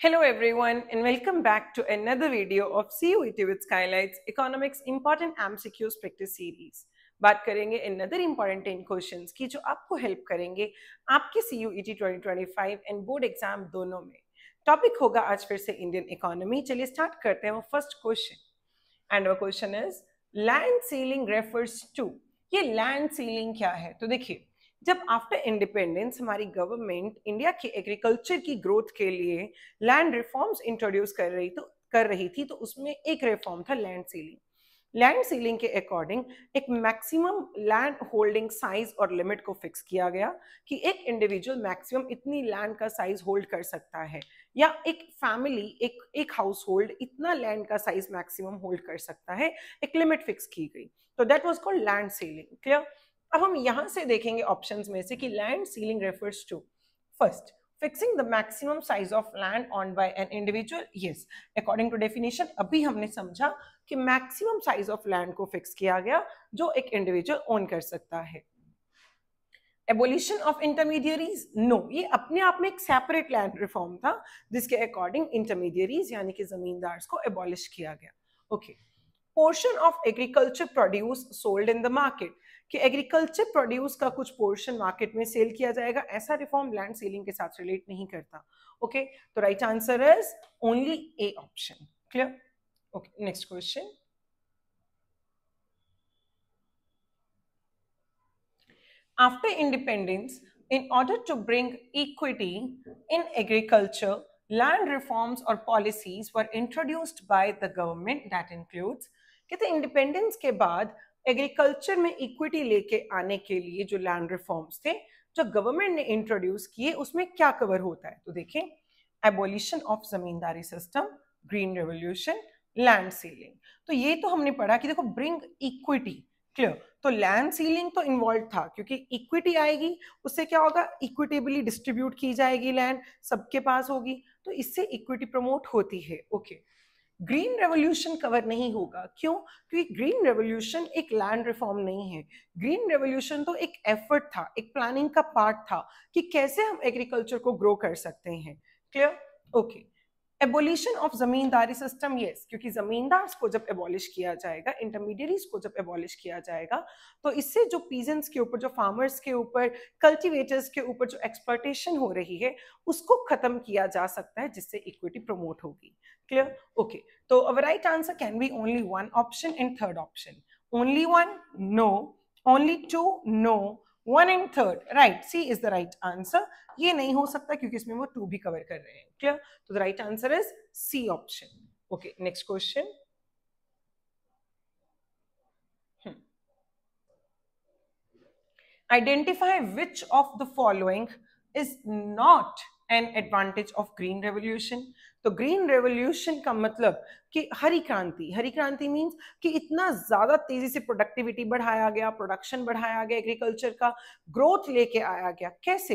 Hello everyone and welcome back to another video of CUET with Skylights Economics Important MCQs Practice Series. बात करेंगे another important ten question की जो आपको help करेंगे आपके C U E T twenty twenty five and board exam दोनों में topic होगा आज फिर से इंडियन इकोनॉमी चलिए स्टार्ट करते हैं वो फर्स्ट क्वेश्चन एंड वो question is land ceiling refers to ये लैंड सीलिंग क्या है तो देखिए जब आफ्टर इंडिपेंडेंस हमारी गवर्नमेंट इंडिया की एग्रीकल्चर की ग्रोथ के लिए लैंड रिफॉर्म्स इंट्रोड्यूस कर रही तो कर रही थी तो उसमें एक रिफॉर्म था लैंड सीलिंग लैंड सीलिंग के अकॉर्डिंग एक मैक्सिमम लैंड होल्डिंग साइज और लिमिट को फिक्स किया गया कि एक इंडिविजुअल मैक्सिमम इतनी लैंड का साइज होल्ड कर सकता है या एक फैमिली एक एक हाउस होल्ड इतना लैंड का साइज मैक्सिमम होल्ड कर सकता है एक लिमिट फिक्स की गई तो that was called land ceiling clear अब हम यहां से देखेंगे ऑप्शंस में से कि land ceiling refers to first fixing the maximum size of land owned by an individual yes according to definition अभी हमने समझा कि maximum size of land को fix किया गया जो एक individual own कर सकता है एबोलिशन ऑफ इंटरमीडियरीज नो ये अपने आप में एक सेपरेट लैंड रिफॉर्म था जिसके अकॉर्डिंग इंटरमीडियरीज यानी कि जमींदार को एबॉलिश किया गया okay okay. portion of agriculture produce sold in the market कि एग्रीकल्चर प्रोड्यूस का कुछ पोर्शन मार्केट में सेल किया जाएगा ऐसा रिफॉर्म लैंड सेलिंग के साथ रिलेट नहीं करता Okay. तो right answer is only A option. Clear okay next question After independence, in order to bring equity in agriculture, land reforms or policies were introduced by the government that includes कहते हैं independence के बाद agriculture में equity लेके आने के लिए जो लैंड रिफॉर्म्स थे जो गवर्नमेंट ने इंट्रोड्यूस किए उसमें क्या कवर होता है तो देखें abolition of zamindari system green revolution land ceiling तो ये तो हमने पढ़ा कि देखो ब्रिंग इक्विटी क्लियर तो लैंड सीलिंग तो इन्वॉल्व था क्योंकि इक्विटी आएगी उससे क्या होगा इक्विटेबली डिस्ट्रीब्यूट की जाएगी लैंड सबके पास होगी तो इससे इक्विटी प्रमोट होती है okay okay. Green revolution cover नहीं होगा क्यों क्योंकि ग्रीन रेवोल्यूशन एक लैंड रिफॉर्म नहीं है ग्रीन रेवोल्यूशन तो एक एफर्ट था एक प्लानिंग का पार्ट था कि कैसे हम एग्रीकल्चर को ग्रो कर सकते हैं clear okay abolition of zamindari system yes क्योंकि जमींदार को जब एबॉलिश किया जाएगा इंटरमीडियरीज को जब एबॉलिश किया जाएगा तो इससे जो पीजेंस के ऊपर जो फार्मर्स के ऊपर कल्टिवेटर्स के ऊपर जो एक्सपर्टेशन हो रही है उसको खत्म किया जा सकता है जिससे इक्विटी प्रमोट होगी Clear? Okay. So our right answer can be only one option and third option. Only one? No. Only two? No. One and third right C is the right answer ये नहीं हो सकता क्योंकि इसमें वो to भी cover कर रहे हैं क्लियर तो the right answer is C option okay next question identify which of the following is not an advantage of green revolution तो ग्रीन रेवोल्यूशन का मतलब कि हरी क्रांति हरी क्रांति मीन्स कि इतना ज़्यादा तेज़ी से प्रोडक्टिविटी बढ़ाया गया प्रोडक्शन बढ़ाया गया एग्रीकल्चर का ग्रोथ लेके आया गया कैसे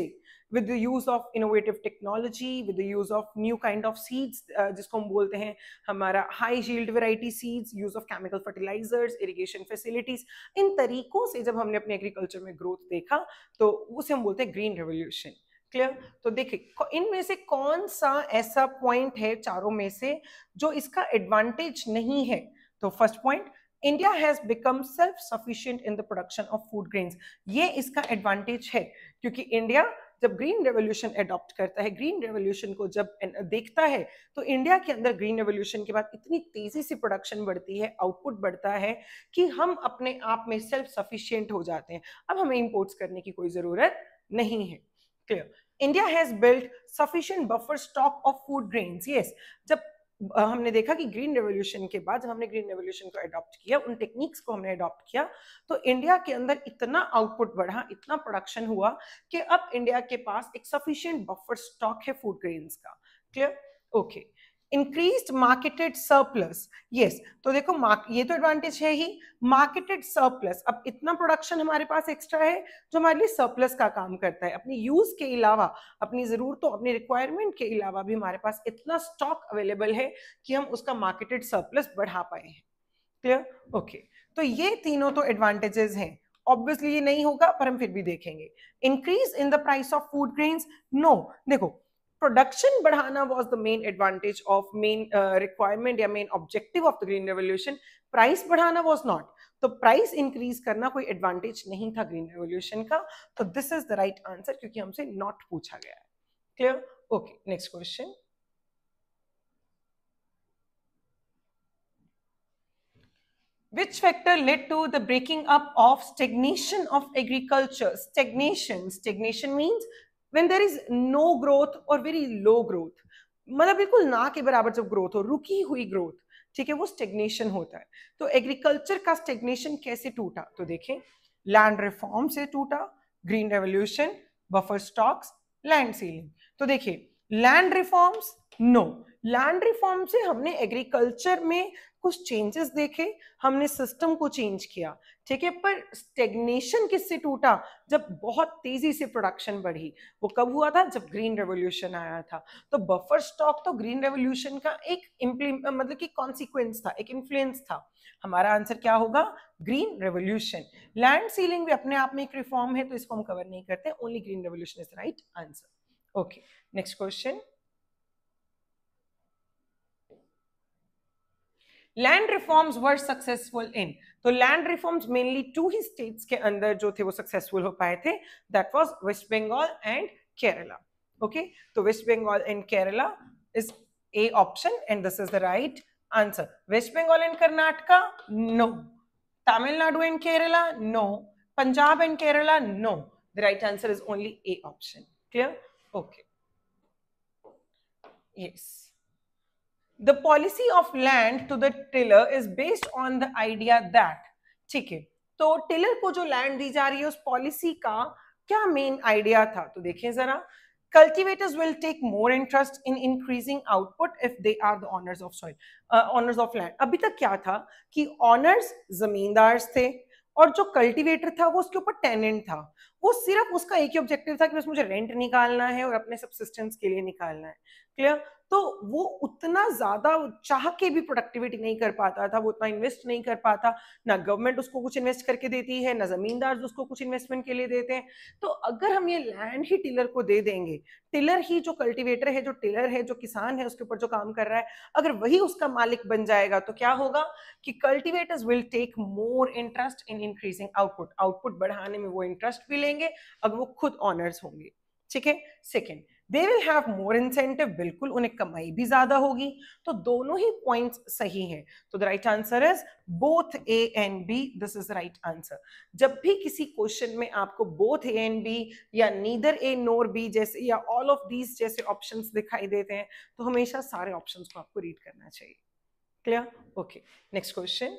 with the use of innovative technology with the use of new kind of seeds जिसको हम बोलते हैं हमारा high yield variety seeds use of chemical fertilisers irrigation facilities इन तरीकों से जब हमने अपने एग्रीकल्चर में ग्रोथ देखा तो उसे हम बोलते हैं ग्रीन रेवोल्यूशन क्लियर तो देखिए इनमें से कौन सा ऐसा पॉइंट है चारों में से जो इसका एडवांटेज नहीं है तो first point India has become self sufficient in the production of food grains ये इसका एडवांटेज है क्योंकि इंडिया जब ग्रीन रेवोल्यूशन एडॉप्ट करता है ग्रीन रेवोल्यूशन को जब देखता है तो इंडिया के अंदर ग्रीन रेवोल्यूशन के बाद इतनी तेजी से प्रोडक्शन बढ़ती है आउटपुट बढ़ता है कि हम अपने आप में सेल्फ सफिशियंट हो जाते हैं अब हमें इम्पोर्ट्स करने की कोई ज़रूरत नहीं है clear India has built sufficient buffer stock of food grains yes जब हमने देखा कि ग्रीन रेवोल्यूशन के बाद जब हमने ग्रीन रेवोल्यूशन को अडॉप्ट किया उन टेक्निक्स को हमने अडॉप्ट किया तो इंडिया के अंदर इतना आउटपुट बढ़ा इतना प्रोडक्शन हुआ कि अब इंडिया के पास एक सफिशियंट बफर स्टॉक है फूड ग्रेन्स का clear okay okay. Increased marketed surplus yes तो देखो ये तो एडवांटेज है ही मार्केटेड सरप्लस अब इतना प्रोडक्शन हमारे पास एक्स्ट्रा है जो हमारे लिए सरप्लस का काम करता है अपनी यूज के अलावा अपनी जरूरतों तो अपनी रिक्वायरमेंट के अलावा भी हमारे पास इतना स्टॉक अवेलेबल है कि हम उसका मार्केटेड सरप्लस बढ़ा पाए हैं क्लियर ओके तो ये तीनों तो एडवांटेजेस हैं ऑब्वियसली ये नहीं होगा पर हम फिर भी देखेंगे increase in the price of food grains no देखो production badhana was the main advantage of main uh, requirement or main objective of the green revolution price badhana was तो प्राइस इंक्रीज करना कोई एडवांटेज नहीं था green revolution का तो this is the right answer क्योंकि हमसे नॉट पूछा गया है clear okay next question which factor led to the breaking up of stagnation of agriculture stagnation stagnation means when there is no growth और very low growth मतलब बिल्कुल ना के बराबर जब ग्रोथ हो रुकी हुई ग्रोथ ठीक है वो स्टेग्नेशन होता है तो एग्रीकल्चर का स्टेग्नेशन कैसे टूटा तो देखें लैंड रिफॉर्म से टूटा green revolution buffer stocks land ceiling तो देखिए land reforms no land reform से हमने एग्रीकल्चर में कुछ चेंजेस देखे हमने सिस्टम को चेंज किया ठीक है पर स्टेग्नेशन किससे टूटा जब बहुत तेजी से प्रोडक्शन बढ़ी वो कब हुआ था जब ग्रीन रेवोल्यूशन आया था तो बफर स्टॉक तो ग्रीन रेवोल्यूशन का एक मतलब कि कॉन्सिक्वेंस था एक इन्फ्लुएंस था हमारा आंसर क्या होगा ग्रीन रेवोल्यूशन लैंड सीलिंग भी अपने आप में एक रिफॉर्म है तो इसको हम कवर नहीं करते only green revolution is right answer okay next question land reforms were successful in तो लैंड रिफॉर्म्स मेनली टू ही स्टेट्स के अंदर जो थे वो सक्सेसफुल हो पाए थे that was West Bengal and Kerala okay तो West Bengal and Kerala is A option and this is the right answer West Bengal and Karnataka no Tamil Nadu and Kerala no Punjab and Kerala no the right answer is only A option clear okay yes the policy of land to the tiller is based on the idea that ठीक है तो tiller को जो land दी जा रही है उस policy का क्या मेन आइडिया था तो देखिए जरा cultivators will take more interest in increasing output if they are the owners of soil owners of land अभी तक क्या था कि ऑनर्स जमींदार थे और जो कल्टीवेटर था वो उसके ऊपर टेनेंट था वो सिर्फ उसका एक ही ऑब्जेक्टिव था कि बस मुझे रेंट निकालना है और अपने सबसिस्टेंस के लिए निकालना है क्लियर तो वो उतना ज्यादा चाह के भी प्रोडक्टिविटी नहीं कर पाता था वो उतना इन्वेस्ट नहीं कर पाता ना गवर्नमेंट उसको कुछ इन्वेस्ट करके देती है ना जमींदार उसको कुछ इन्वेस्टमेंट के लिए देते हैं तो अगर हम ये लैंड ही टिलर को दे देंगे टिलर ही जो कल्टिवेटर है जो टिलर है जो किसान है उसके ऊपर जो काम कर रहा है अगर वही उसका मालिक बन जाएगा तो क्या होगा कि cultivators will take more interest in increasing output output बढ़ाने में वो इंटरेस्ट भी लेंगे अगर वो खुद ऑनर्स होंगे ठीक है second they will have more incentive बिल्कुल उन्हें कमाई भी ज्यादा होगी तो दोनों ही पॉइंट्स सही हैं तो the right answer is both A and B this is right answer जब भी किसी क्वेश्चन में आपको बोथ ए एंड बी या नीदर ए नोर बी जैसे या ऑल ऑफ दीज जैसे ऑप्शन दिखाई देते हैं तो हमेशा सारे ऑप्शन को आपको रीड करना चाहिए clear okay next question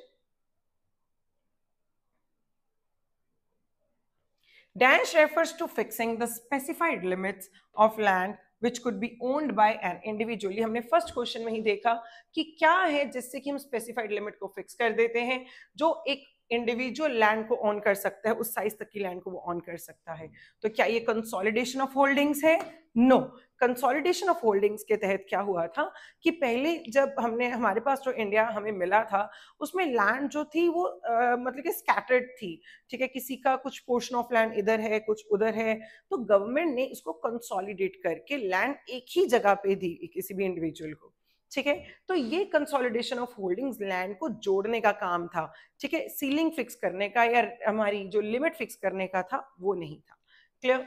dash refers to fixing the specified limits of land which could be owned by an individually हमने फर्स्ट क्वेश्चन में ही देखा कि क्या है जिससे कि हम स्पेसिफाइड लिमिट को फिक्स कर देते हैं जो एक इंडिविजुअल लैंड को ऑन कर सकता है उस साइज तक की लैंड को वो ऑन कर सकता है तो क्या ये कंसोलिडेशन ऑफ होल्डिंग्स है नो कंसोलिडेशन ऑफ होल्डिंग्स के तहत क्या हुआ था कि पहले जब हमने हमारे पास जो इंडिया हमें मिला था उसमें लैंड जो थी वो आ, मतलब कि स्कैटर्ड थी ठीक है किसी का कुछ पोर्शन ऑफ लैंड इधर है कुछ उधर है तो गवर्नमेंट ने इसको कंसोलिडेट करके लैंड एक ही जगह पे दी किसी भी इंडिविजुअल को ठीक है तो ये कंसोलिडेशन ऑफ होल्डिंग्स लैंड को जोड़ने का काम था ठीक है सीलिंग फिक्स करने का या हमारी जो लिमिट फिक्स करने का था वो नहीं था क्लियर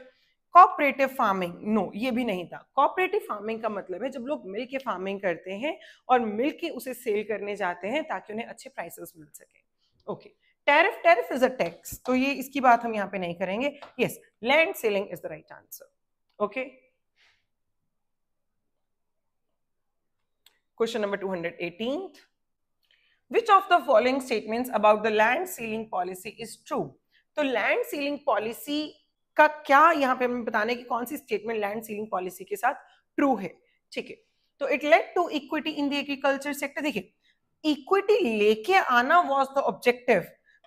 कॉपरेटिव फार्मिंग नो ये भी नहीं था कॉपरेटिव फार्मिंग का मतलब है जब लोग मिल के फार्मिंग करते हैं और मिल के उसे सेल करने जाते हैं ताकि उन्हें अच्छे प्राइसेस मिल सके ओके tariff tariff is a tax तो ये इसकी बात हम यहाँ पे नहीं करेंगे yes land ceiling is the right answer okay Question number 218. Which of the following statements about the land ceiling policy is true? तो लैंड सीलिंग पॉलिसी का क्या यहाँ पे हमें बताने की कौन सी स्टेटमेंट लैंड सीलिंग पॉलिसी के साथ ट्रू है ठीक है तो it led to equity in the agriculture sector देखिए इक्विटी लेके आना वॉज द ऑब्जेक्टिव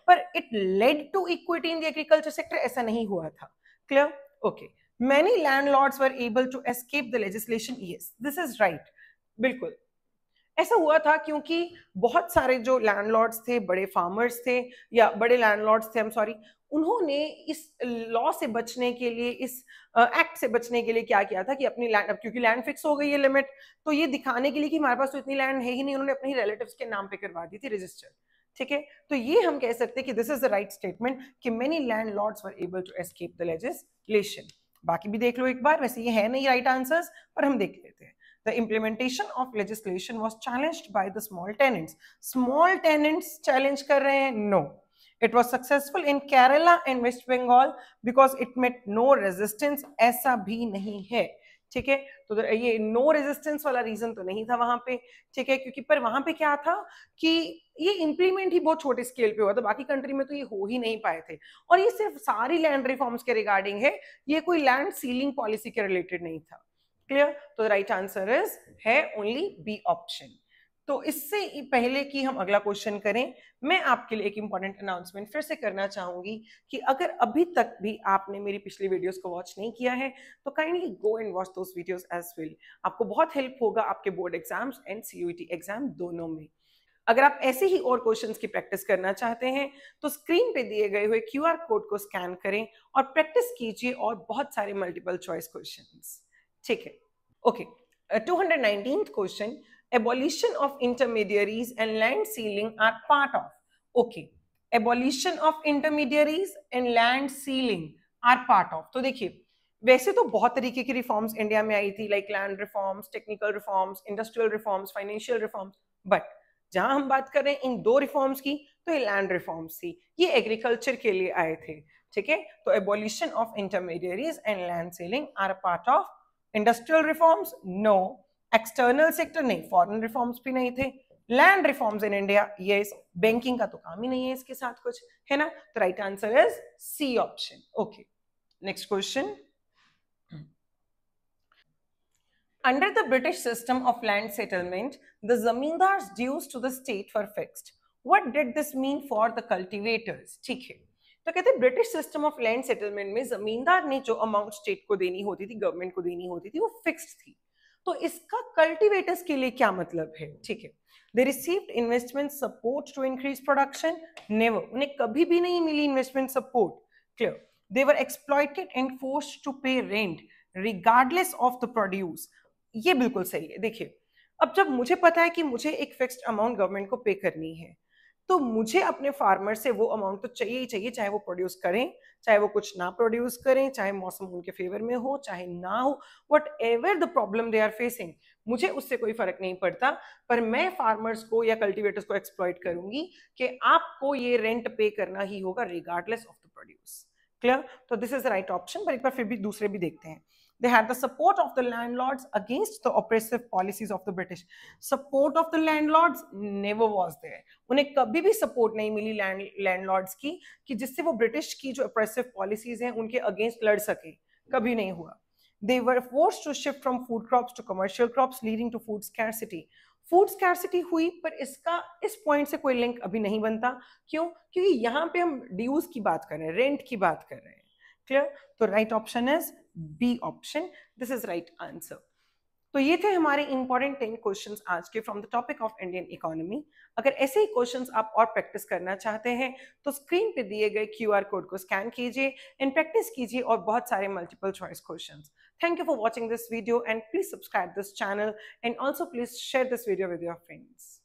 पर it led to equity in the agriculture sector ऐसा नहीं हुआ था clear okay many landlords able to escape the legislation this is right बिल्कुल ऐसा हुआ था क्योंकि बहुत सारे जो लैंडलॉर्ड्स थे बड़े फार्मर्स थे या बड़े लैंडलॉर्ड्स थे सॉरी उन्होंने इस लॉ से बचने के लिए इस एक्ट से बचने के लिए क्या किया था कि अपनी लैंड क्योंकि लैंड फिक्स हो गई है लिमिट तो ये दिखाने के लिए कि हमारे पास तो इतनी लैंड है ही नहीं उन्होंने अपने रिलेटिव के नाम पे करवा दी थी रजिस्टर ठीक है तो ये हम कह सकते हैं कि this is the right statement कि many landlords were able to escape the legislation बाकी भी देख लो एक बार वैसे ये है नहीं राइट आंसर आंसर्स पर हम देख लेते हैं The implementation of legislation was challenged by the small tenants. Small tenants challenge kar rahe hain? No. It was successful in Kerala and West Bengal because it met no resistance. aisa bhi nahi hai ठीक है तो ये no resistance वाला reason तो नहीं था वहां पे ठीक है क्योंकि पर वहां पे क्या था कि ये इंप्लीमेंट ही बहुत छोटे स्केल पे हुआ था बाकी कंट्री में तो ये हो ही नहीं पाए थे और ये सिर्फ सारी लैंड रिफॉर्म्स के रिगार्डिंग है ये कोई लैंड सीलिंग पॉलिसी के रिलेटेड नहीं था क्लियर तो राइट आंसर इज है ओनली बी ऑप्शन तो इससे पहले कि हम अगला क्वेश्चन करें मैं आपके लिए एक इंपॉर्टेंट अनाउंसमेंट फिर से करना चाहूंगी कि अगर अभी तक भी आपने मेरी पिछली वीडियोस को वॉच नहीं किया है तो kindly go and watch those videos as well आपको बहुत हेल्प होगा आपके board exams and CUET exam दोनों में अगर आप ऐसे ही और क्वेश्चंस की प्रैक्टिस करना चाहते हैं तो स्क्रीन पे दिए गए हुए क्यूआर कोड को स्कैन करें और प्रैक्टिस कीजिए और बहुत सारे मल्टीपल चॉइस क्वेश्चंस ठीक है Okay, uh, 219th question, abolition of intermediaries and land sealing are part of. Okay, abolition of intermediaries and land ceiling are part of तो देखिए वैसे तो बहुत तरीके की रिफॉर्म्स इंडिया में आई थी like land reforms technical reforms industrial reforms financial reforms but जहां हम बात कर रहे हैं इन दो रिफॉर्म्स की तो ये लैंड रिफॉर्म्स थी ये एग्रीकल्चर के लिए आए थे ठीक है तो abolition of intermediaries and land ceiling are part of industrial reforms no external sector नहीं फॉरेन रिफॉर्म्स भी नहीं थे लैंड रिफॉर्म्स इन इंडिया ये बैंकिंग का तो काम ही नहीं है इसके साथ कुछ है ना तो right answer is C option okay next question Under the British system of land settlement, the zamindars dues to the state were fixed. What did this mean for the cultivators? ठीक है तो कहते हैं British system of land settlement में जमींदार ने जो amount state को देनी होती थी गवर्नमेंट को देनी होती थी वो फिक्स थी तो इसका कल्टीवेटर्स के लिए क्या मतलब है ठीक है they received investment support to increase production never उन्हें कभी भी नहीं मिली investment support clear they were exploited and force to pay rent regardless of the produce ये बिल्कुल सही है देखिए अब जब मुझे पता है कि मुझे एक फिक्स्ड अमाउंट गवर्नमेंट को पे करनी है तो मुझे अपने फार्मर से वो अमाउंट तो चाहिए ही चाहिए चाहे वो प्रोड्यूस करें चाहे वो कुछ ना प्रोड्यूस करें चाहे मौसम उनके फेवर में हो चाहे ना हो whatever the problem they are facing मुझे उससे कोई फर्क नहीं पड़ता पर मैं फार्मर्स को या कल्टिवेटर्स को एक्सप्लॉयट करूंगी कि आपको ये रेंट पे करना ही होगा regardless of the produce clear तो दिस इज राइट ऑप्शन पर एक बार फिर भी दूसरे भी देखते हैं they had the support of the land against the oppressive policies of the British support of the land never was there उन्हें कभी भी सपोर्ट नहीं मिली लैंड की कि जिससे वो ब्रिटिश की जो ऑपरेसिव पॉलिसीज हैं उनके अगेंस्ट लड़ सके कभी नहीं हुआ they were force to shift from food crop to commercial crop leading to food scarcity food scarcity हुई पर इसका इस पॉइंट से कोई लिंक अभी नहीं बनता क्यों क्योंकि यहाँ पे हम ड्यूज की बात कर रहे हैं रेंट की बात कर रहे हैं क्लियर तो right option is B option this is right answer तो ये थे हमारे इंपॉर्टेंट टेन क्वेश्चंस आज के from the topic of Indian economy अगर ऐसे ही क्वेश्चंस आप और प्रैक्टिस करना चाहते हैं तो स्क्रीन पे दिए गए क्यूआर कोड को स्कैन कीजिए एंड प्रैक्टिस कीजिए और बहुत सारे multiple choice questions Thank you for watching this video and please subscribe this channel and also please share this video with your friends.